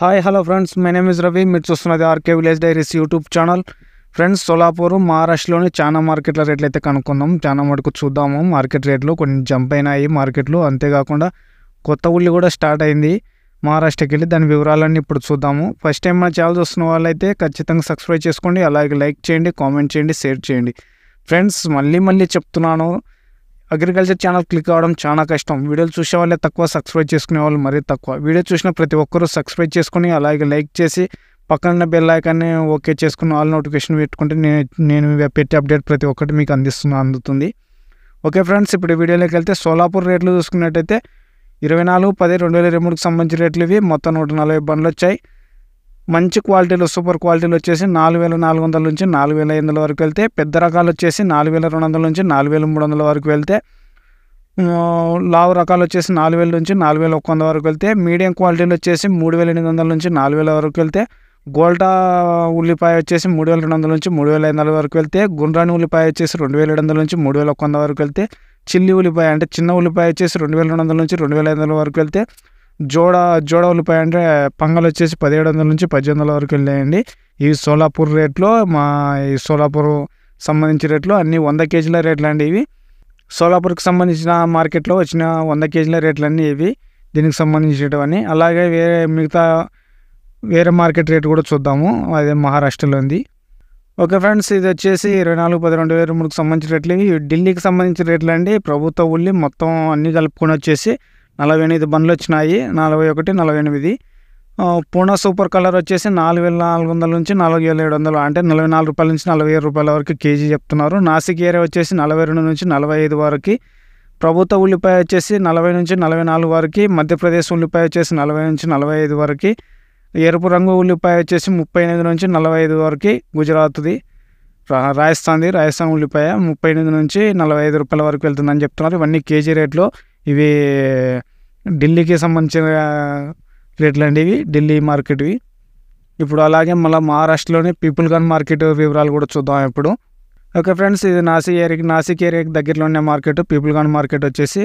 hi hello friends my name is Ravi మీరు చూస్తున్నది RK village diaries YouTube channel friends Solapur మహారాష్ట్రలోని చాలా మార్కెట్ల రేట్లు అయితే కనుక్కుందాం చాలా మటుకు చూద్దాము మార్కెట్ రేట్లు కొన్ని జంప్ అయినాయి మార్కెట్లు అంతేకాకుండా కొత్త ఉల్లి కూడా స్టార్ట్ అయింది మహారాష్ట్రకి వెళ్ళి దాని వివరాలన్నీ ఇప్పుడు చూద్దాము ఫస్ట్ టైం మన ఛానల్ చూస్తున్న వాళ్ళైతే ఖచ్చితంగా సబ్స్క్రైబ్ చేసుకోండి అలాగే లైక్ చేయండి కామెంట్ చేయండి షేర్ చేయండి ఫ్రెండ్స్ మళ్ళీ మళ్ళీ చెప్తున్నాను అగ్రికల్చర్ ఛానల్ క్లిక్ అవ్వడం చాలా కష్టం వీడియోలు చూసే వాళ్ళే తక్కువ సబ్స్క్రైబ్ చేసుకునే వాళ్ళు మరీ తక్కువ వీడియో చూసిన ప్రతి ఒక్కరూ సబ్స్క్రైబ్ చేసుకుని అలాగే లైక్ చేసి పక్కన బెల్ ఐకాన్ని ఓకే చేసుకుని ఆల్ నోటిఫికేషన్ పెట్టుకుంటే నేను నేను పెట్టే అప్డేట్ ప్రతి ఒక్కటి మీకు అందిస్తున్న అందుతుంది ఓకే ఫ్రెండ్స్ ఇప్పుడు వీడియోలోకి వెళ్తే సోలాపూర్ రేట్లు చూసుకున్నట్టయితే ఇరవై నాలుగు పది రెండు వేల ఇరవై మూడుకి సంబంధించిన రేట్లు ఇవి మొత్తం నూట నలభై బండ్లు వచ్చాయి మంచి క్వాలిటీలో సూపర్ క్వాలిటీలు వచ్చేసి నాలుగు వేల నాలుగు వందల నుంచి నాలుగు వేల ఐదు వందల వరకు వెళ్తే పెద్ద రకాలు వచ్చేసి నాలుగు వేల రెండు వందల నుంచి నాలుగు వేల మూడు వందల వరకు వెళ్తే లావు రకాలు వచ్చేసి నాలుగు వేల నుంచి నాలుగు వేల ఒక్క వంద వరకు వెళ్తే మీడియం క్వాలిటీలు వచ్చేసి మూడు వేల ఎనిమిది వందల నుంచి నాలుగు వేల వరకు వెళ్తే గోల్టా ఉల్లిపాయ వచ్చేసి మూడు వేల రెండు వందల నుంచి మూడు వేల ఐదు వందల వరకు వెళ్తే గుండ్రాని ఉల్లిపాయ వచ్చేసి రెండు వేల ఏడు వందల నుంచి మూడు వేల ఒక్క వందల వరకు వెళ్తే చిల్లి ఉల్లిపాయ అంటే చిన్న ఉల్లిపాయ వచ్చేసి రెండు వేల రెండు వందల నుంచి రెండు వేల ఐదు వందల వరకు వెళ్తే జోడ జోడ ఉల్లిపాయ అంటే పంగలు వచ్చేసి పదిహేడు వందల నుంచి పద్దెనిమిది వందల వరకు వెళ్ళాయండి ఇవి సోలాపూర్ రేట్లో మా ఈ సోలాపూర్ సంబంధించిన రేట్లు అన్ని వంద కేజీల రేట్లు అండి ఇవి సోలాపూర్కి సంబంధించిన మార్కెట్లో వచ్చిన వంద కేజీల రేట్లు అన్నీ ఇవి దీనికి సంబంధించినవన్నీ అలాగే వేరే మిగతా వేరే మార్కెట్ రేట్ కూడా చూద్దాము అదే మహారాష్ట్రలో ఉంది ఓకే ఫ్రెండ్స్ ఇది వచ్చేసి ఇరవై నాలుగు పది రెండు వేల మూడుకి సంబంధించిన రేట్లు ఇవి ఢిల్లీకి సంబంధించిన రేట్లు అండి ప్రభుత్వ ఉల్లి మొత్తం అన్నీ కలుపుకొని వచ్చేసి నలభై ఎనిమిది బండ్లు వచ్చినాయి నలభై ఒకటి నలభై ఎనిమిది పూనా సూపర్ కలర్ వచ్చేసి నాలుగు వేల నాలుగు వందల నుంచి నాలుగు వేల ఏడు వందలు అంటే నలభై నాలుగు రూపాయల నుంచి నలభై ఏడు రూపాయల వరకు కేజీ చెప్తున్నారు నాసిక్ ఏరియా వచ్చేసి నలభై రెండు నుంచి నలభై ఐదు వరకు ప్రభుత్వ ఉల్లిపాయ వచ్చేసి నలభై నుంచి నలభై నాలుగు వరకు మధ్యప్రదేశ్ ఉల్లిపాయ వచ్చేసి నలభై నుంచి నలభై ఐదు వరకు ఎరుపు రంగు ఉల్లిపాయ వచ్చేసి ముప్పై ఎనిమిది నుంచి నలభై ఐదు వరకు గుజరాత్ది రాజస్థాన్ది రాజస్థాన్ ఉల్లిపాయ ముప్పై ఎనిమిది నుంచి నలభై ఐదు రూపాయల వరకు వెళ్తుందని చెప్తున్నారు ఇవన్నీ కేజీ రేట్లో ఇవి ఢిల్లీకి సంబంధించిన రేట్లు అండి ఢిల్లీ మార్కెట్వి ఇప్పుడు అలాగే మళ్ళీ మహారాష్ట్రలోనే పీపుల్ గన్ మార్కెట్ వివరాలు కూడా చూద్దాం ఇప్పుడు ఓకే ఫ్రెండ్స్ ఇది నాసిక్ ఏరియాకి నాసిక్ ఏరియాకి దగ్గరలో ఉన్న మార్కెట్ పీపుల్ గన్ మార్కెట్ వచ్చేసి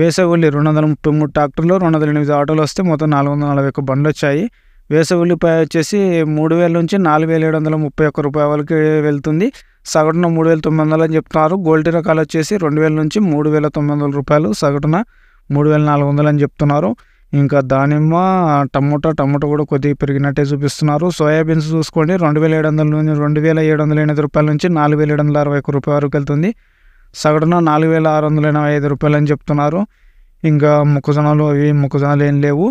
వేసవుల్లి రెండు వందల ముప్పై మూడు ట్రాక్టర్లు రెండు వందల ఎనిమిది ఆటోలు వస్తే మొత్తం నాలుగు వందల నలభై ఒక్క బండ్లు వచ్చాయి వేసవుల్లిపై వచ్చేసి మూడు వేల నుంచి నాలుగు వేల ఏడు వందల ముప్పై ఒక్క రూపాయల వరకు వెళ్తుంది సగటున మూడు వేల తొమ్మిది వందలు అని చెప్తున్నారు గోల్డ్ రకాలు వచ్చేసి రెండు వేల నుంచి మూడు వేల తొమ్మిది వందల రూపాయలు సగటున మూడు వేల నాలుగు వందలు అని చెప్తున్నారు ఇంకా దానిమ్మ టమోటా టమోటా కూడా కొద్దిగా పెరిగినట్టే చూపిస్తున్నారు సోయాబీన్స్ చూసుకోండి రెండు వేల ఏడు వందల నుంచి రెండు వేల ఏడు వందల ఎనిమిది రూపాయల నుంచి నాలుగు వేల ఏడు వందల అరవై ఒక్క రూపాయల వరకు వెళ్తుంది సగటున నాలుగు వేల ఆరు వందల ఎనభై ఐదు రూపాయలు అని చెప్తున్నారు ఇంకా మొక్కజొన్నలు అవి మొక్కజొన్నలు ఏం లేవు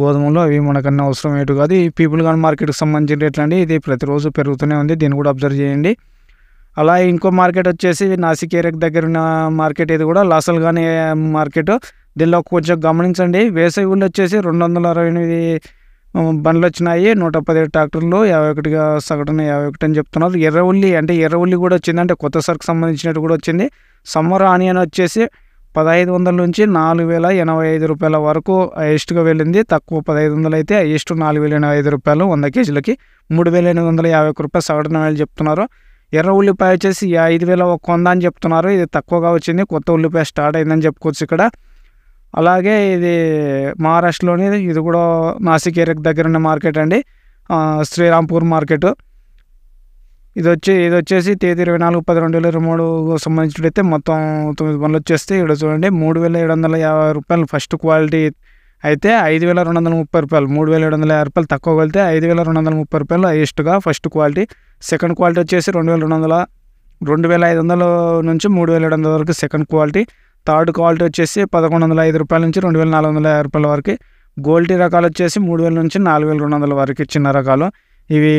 గోధుమలు అవి మనకన్నా అవసరం ఏటు కాదు ఈ పీపుల్ గాన్ మార్కెట్కి సంబంధించిన రేట్లు అండి ఇది ప్రతిరోజు పెరుగుతూనే ఉంది దీన్ని కూడా అబ్జర్వ్ చేయండి అలా ఇంకో మార్కెట్ వచ్చేసి నాసికేరక్ దగ్గర ఉన్న మార్కెట్ ఇది కూడా లాసల్గానే మార్కెట్ దీనిలో కొంచెం గమనించండి వేసవి ఊళ్ళు వచ్చేసి రెండు వందల అరవై ఎనిమిది బండ్లు వచ్చినాయి నూట పదిహేడు ట్రాక్టర్లు యాభై ఒకటిగా సగటున యాభై ఒకటి అని చెప్తున్నారు ఎర్ర ఉల్లి అంటే ఎర్ర ఉల్లి కూడా వచ్చింది అంటే కొత్త సరుకు సంబంధించినట్టు కూడా వచ్చింది సమ్మర్ ఆనియన్ వచ్చేసి పదహైదు వందల నుంచి నాలుగు వేల ఎనభై ఐదు రూపాయల వరకు హైయెస్ట్గా వెళ్ళింది తక్కువ పదహైదు వందలు అయితే హైయెస్ట్ నాలుగు వేల ఎనభై ఐదు రూపాయలు వంద కేజీలకి మూడు వేల ఎనిమిది వందల యాభై ఒక రూపాయలు సగటున వేలు చెప్తున్నారు ఎర్ర ఉల్లిపాయ వచ్చేసి ఐదు వేల ఒక వంద అని చెప్తున్నారు ఇది తక్కువగా వచ్చింది కొత్త ఉల్లిపాయ స్టార్ట్ అయిందని చెప్పుకోవచ్చు ఇక్కడ అలాగే ఇది మహారాష్ట్రలోని ఇది కూడా నాసిక్ ఏరియాకి దగ్గర ఉన్న మార్కెట్ అండి శ్రీరాంపూర్ మార్కెట్ ఇది వచ్చి ఇది వచ్చేసి తేదీ ఇరవై నాలుగు పది రెండు వేల ఇరవై మూడు సంబంధించినట్టయితే మొత్తం తొమ్మిది పనులు వచ్చేస్తే ఇక్కడ చూడండి మూడు వేల ఏడు వందల యాభై రూపాయలు ఫస్ట్ క్వాలిటీ అయితే ఐదు వేల రెండు వందల ముప్పై రూపాయలు మూడు వేల ఏడు వందల యాభై రూపాయలు తక్కువ వెళ్తే ఐదు వేల రెండు వందల ముప్పై రూపాయలు హైయెస్ట్గా ఫస్ట్ క్వాలిటీ సెకండ్ క్వాలిటీ వచ్చేసి రెండు వేల రెండు వందల రెండు వేల ఐదు వందల నుంచి మూడు వేల ఏడు వందల వరకు సెకండ్ క్వాలిటీ థర్డ్ క్వాలిటీ వచ్చేసి పదకొండు వందల ఐదు రూపాయల నుంచి రెండు వేల నాలుగు వందల యాభై రూపాయల వరకు గోల్టీ రకాలు వచ్చేసి మూడు వేల నుంచి నాలుగు వేల రెండు వందల వరకు చిన్న రకాలు ఇవి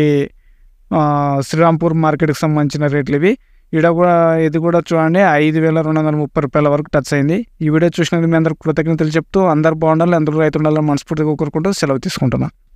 శ్రీరాంపూర్ మార్కెట్కి సంబంధించిన రేట్లు ఇవి ఈడ కూడా ఇది కూడా చూడండి ఐదు వేల రెండు వందల ముప్పై రూపాయల వరకు టచ్ అయింది ఈ వీడియో చూసినందుకు మీ అందరు కృతజ్ఞతలు చెప్తూ అందరు బాగుండాలి అందరూ రైతు ఉండాలని మనస్ఫూర్తిగా కోరుకుంటూ సెలవు తీసుకుంటున్నాను